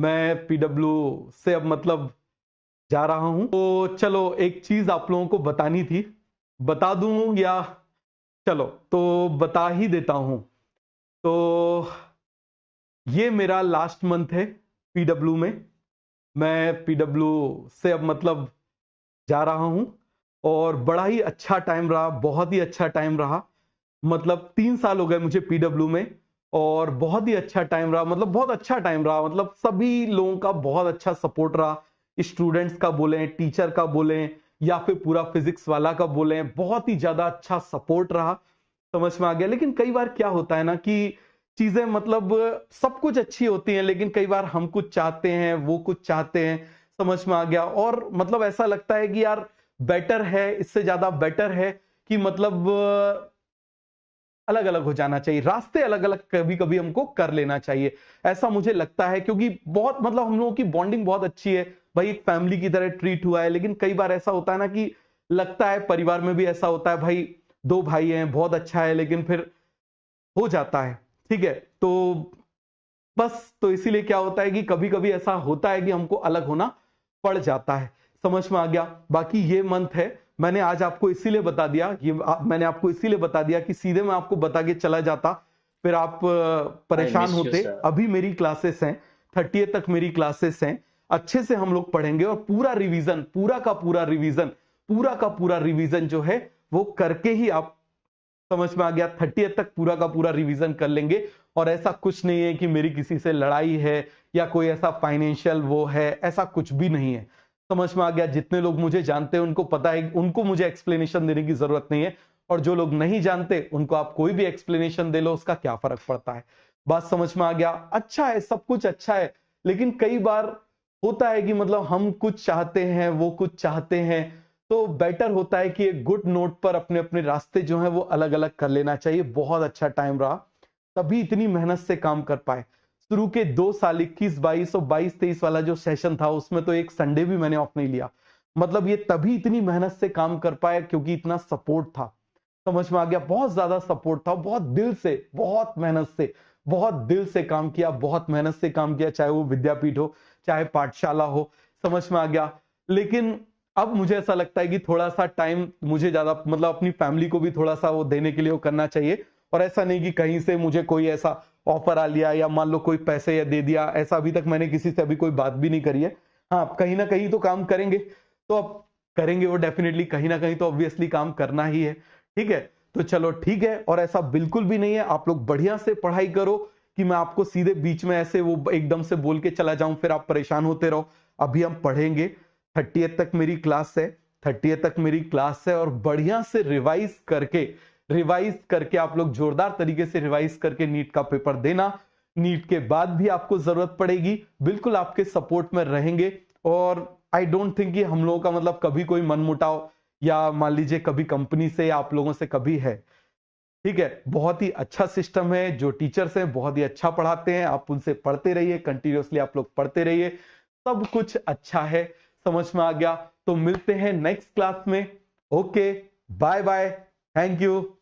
मैं पीडब्ल्यू से अब मतलब जा रहा हूं तो चलो एक चीज़ आप लोगों को बतानी थी बता दू या चलो तो बता ही देता हूं तो ये मेरा लास्ट मंथ है पीडब्ल्यू में मैं पीडब्ल्यू से अब मतलब जा रहा हूँ और बड़ा ही अच्छा टाइम रहा बहुत ही अच्छा टाइम रहा मतलब तीन साल हो गए मुझे पीडब्ल्यू में और बहुत ही अच्छा टाइम रहा मतलब बहुत अच्छा टाइम रहा मतलब सभी लोगों का बहुत अच्छा सपोर्ट रहा स्टूडेंट्स का बोले टीचर का बोले या फिर पूरा फिजिक्स वाला का बोले बहुत ही ज्यादा अच्छा सपोर्ट रहा समझ में आ गया लेकिन कई बार क्या होता है ना कि चीजें मतलब सब कुछ अच्छी होती हैं लेकिन कई बार हम कुछ चाहते हैं वो कुछ चाहते हैं समझ में आ गया और मतलब ऐसा लगता है कि यार बेटर है इससे ज्यादा बेटर है कि मतलब अलग अलग हो जाना चाहिए रास्ते अलग अलग कभी कभी हमको कर लेना चाहिए ऐसा मुझे लगता है क्योंकि बहुत मतलब हम लोगों की बॉन्डिंग बहुत अच्छी है भाई एक फैमिली की तरह ट्रीट हुआ है लेकिन कई बार ऐसा होता है ना कि लगता है परिवार में भी ऐसा होता है भाई दो भाई हैं बहुत अच्छा है लेकिन फिर हो जाता है ठीक है तो बस तो इसीलिए क्या होता है कि कभी कभी ऐसा होता है कि हमको अलग होना पड़ जाता है समझ में आ गया बाकी ये मंथ है मैंने आज आपको इसीलिए बता दिया ये मैंने आपको इसीलिए बता दिया कि सीधे मैं आपको बता के चला जाता फिर आप परेशान होते अभी मेरी क्लासेस हैं थर्टी तक मेरी क्लासेस हैं अच्छे से हम लोग पढ़ेंगे और पूरा रिवीजन पूरा का पूरा रिवीजन पूरा का पूरा रिवीजन जो है वो करके ही आप समझ में आ गया थर्टी तक पूरा का पूरा रिवीजन कर लेंगे और ऐसा कुछ नहीं है कि मेरी किसी से लड़ाई है या कोई ऐसा फाइनेंशियल वो है ऐसा कुछ भी नहीं है समझ में आ गया जितने लोग मुझे जानते हैं उनको पता है उनको मुझे एक्सप्लेनेशन देने की जरूरत नहीं है और जो लोग नहीं जानते उनको आप कोई भी एक्सप्लेनेशन दे लो उसका क्या फर्क पड़ता है बात समझ में आ गया अच्छा है सब कुछ अच्छा है लेकिन कई बार होता है कि मतलब हम कुछ चाहते हैं वो कुछ चाहते हैं तो बेटर होता है कि एक गुड नोट पर अपने अपने रास्ते जो है वो अलग अलग कर लेना चाहिए बहुत अच्छा टाइम रहा तभी इतनी मेहनत से काम कर पाए शुरू के दो साल इक्कीस बाईस और बाईस तेईस वाला जो सेशन था उसमें तो एक संडे भी मैंने ऑफ नहीं लिया मतलब ये तभी इतनी मेहनत से काम कर पाया क्योंकि इतना सपोर्ट था समझ में आ गया बहुत ज्यादा सपोर्ट था बहुत दिल से बहुत मेहनत से बहुत दिल से काम किया बहुत मेहनत से काम किया चाहे वो विद्यापीठ हो चाहे पाठशाला हो समझ में आ गया लेकिन अब मुझे ऐसा लगता है कि थोड़ा सा टाइम मुझे ज्यादा मतलब अपनी फैमिली को भी थोड़ा सा वो देने के लिए वो करना चाहिए और ऐसा नहीं कि कहीं से मुझे कोई ऐसा ऑफर आ लिया या मान लो कोई पैसे या दे दिया ऐसा अभी तक मैंने किसी से अभी कोई बात भी नहीं करी है हाँ कहीं ना कहीं तो काम करेंगे तो अब करेंगे वो डेफिनेटली कहीं ना कहीं तो ऑब्वियसली काम करना ही है ठीक है तो चलो ठीक है और ऐसा बिल्कुल भी नहीं है आप लोग बढ़िया से पढ़ाई करो कि मैं आपको सीधे बीच में ऐसे वो एकदम से बोल के चला जाऊं फिर आप परेशान होते रहो अभी हम पढ़ेंगे थर्टी तक मेरी क्लास है थर्टी तक मेरी क्लास है और बढ़िया से रिवाइज करके रिवाइज करके आप लोग जोरदार तरीके से रिवाइज करके नीट का पेपर देना नीट के बाद भी आपको जरूरत पड़ेगी बिल्कुल आपके सपोर्ट में रहेंगे और आई डोंट थिंक कि हम लोगों का मतलब कभी कोई मनमुटाव या मान लीजिए कभी कंपनी से या आप लोगों से कभी है ठीक है बहुत ही अच्छा सिस्टम है जो टीचर्स हैं बहुत ही अच्छा पढ़ाते हैं आप उनसे पढ़ते रहिए कंटिन्यूसली आप लोग पढ़ते रहिए सब कुछ अच्छा है समझ में आ गया तो मिलते हैं नेक्स्ट क्लास में okay bye bye thank you